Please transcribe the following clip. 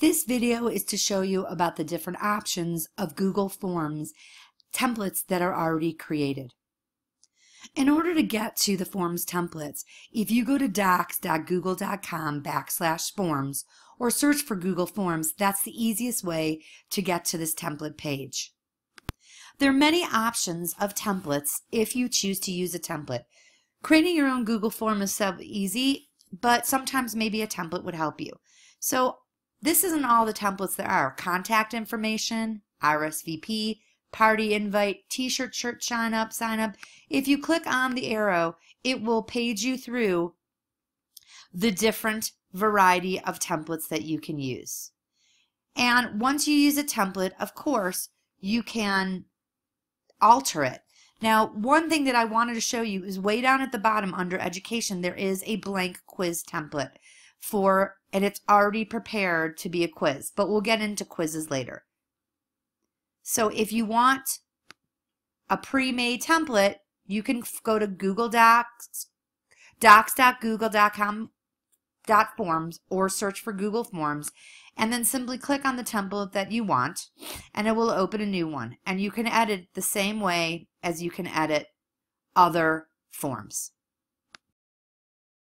This video is to show you about the different options of Google Forms templates that are already created. In order to get to the forms templates, if you go to docs.google.com backslash forms or search for Google Forms, that's the easiest way to get to this template page. There are many options of templates if you choose to use a template. Creating your own Google form is so easy, but sometimes maybe a template would help you. So this isn't all the templates there are. Contact information, RSVP, party invite, t-shirt, shirt sign up, sign up. If you click on the arrow, it will page you through the different variety of templates that you can use. And once you use a template, of course, you can alter it. Now, one thing that I wanted to show you is way down at the bottom under education, there is a blank quiz template for, and it's already prepared to be a quiz, but we'll get into quizzes later. So if you want a pre-made template, you can go to Google Docs, docs.google.com dot forms or search for Google Forms and then simply click on the template that you want and it will open a new one and you can edit the same way as you can edit other forms.